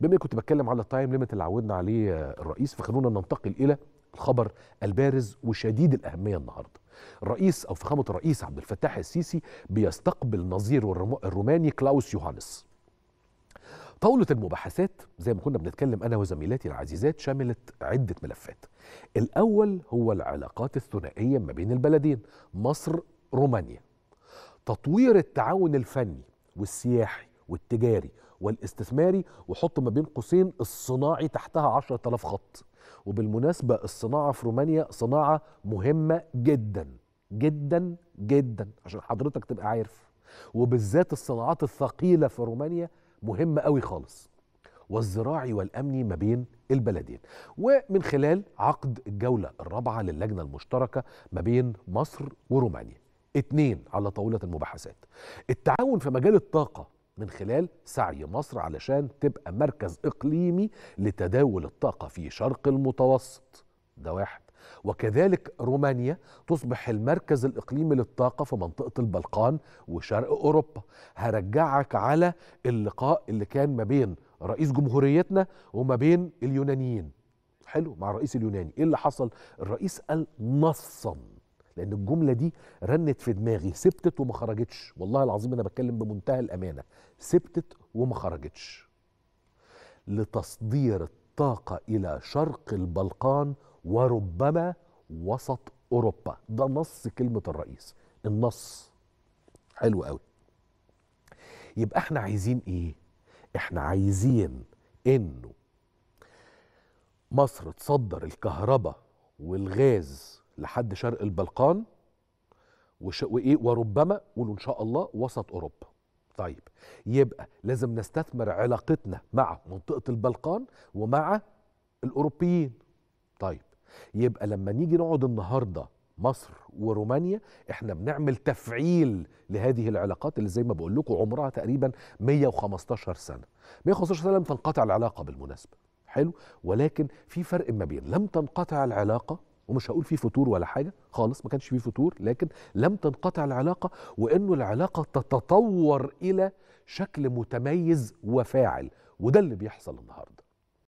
بما اني كنت بتكلم على التايم ليميت اللي عودنا عليه الرئيس فخلونا ننتقل الى الخبر البارز وشديد الاهميه النهارده الرئيس او فخامه الرئيس عبد الفتاح السيسي بيستقبل نظيره الروماني كلاوس يوهانس طاولة المباحثات زي ما كنا بنتكلم أنا وزميلاتي العزيزات شملت عدة ملفات الأول هو العلاقات الثنائية ما بين البلدين مصر رومانيا تطوير التعاون الفني والسياحي والتجاري والاستثماري وحط ما بين قوسين الصناعي تحتها 10000 خط وبالمناسبة الصناعة في رومانيا صناعة مهمة جدا جدا جدا عشان حضرتك تبقى عارف وبالذات الصناعات الثقيلة في رومانيا مهمة قوي خالص والزراعي والأمني ما بين البلدين ومن خلال عقد الجولة الرابعة للجنة المشتركة ما بين مصر ورومانيا اتنين على طاولة المباحثات التعاون في مجال الطاقة من خلال سعي مصر علشان تبقى مركز إقليمي لتداول الطاقة في شرق المتوسط ده واحد وكذلك رومانيا تصبح المركز الإقليمي للطاقة في منطقة البلقان وشرق أوروبا هرجعك على اللقاء اللي كان ما بين رئيس جمهوريتنا وما بين اليونانيين حلو مع الرئيس اليوناني ايه اللي حصل الرئيس قال نصا لان الجمله دي رنت في دماغي سبتت وما خرجتش والله العظيم انا بتكلم بمنتهى الامانه سبتت وما خرجتش لتصدير الطاقه الى شرق البلقان وربما وسط اوروبا ده نص كلمه الرئيس النص حلو قوي يبقى احنا عايزين ايه احنا عايزين انه مصر تصدر الكهرباء والغاز لحد شرق البلقان وش... وايه وربما قولوا ان شاء الله وسط اوروبا طيب يبقى لازم نستثمر علاقتنا مع منطقه البلقان ومع الاوروبيين طيب يبقى لما نيجي نقعد النهارده مصر ورومانيا احنا بنعمل تفعيل لهذه العلاقات اللي زي ما بقول لكم عمرها تقريبا 115 سنه 115 سنه لم تنقطع العلاقه بالمناسبه حلو ولكن في فرق ما بين لم تنقطع العلاقه ومش هقول فيه فتور ولا حاجه خالص ما كانش فيه فتور لكن لم تنقطع العلاقه وانه العلاقه تتطور الى شكل متميز وفاعل وده اللي بيحصل النهارده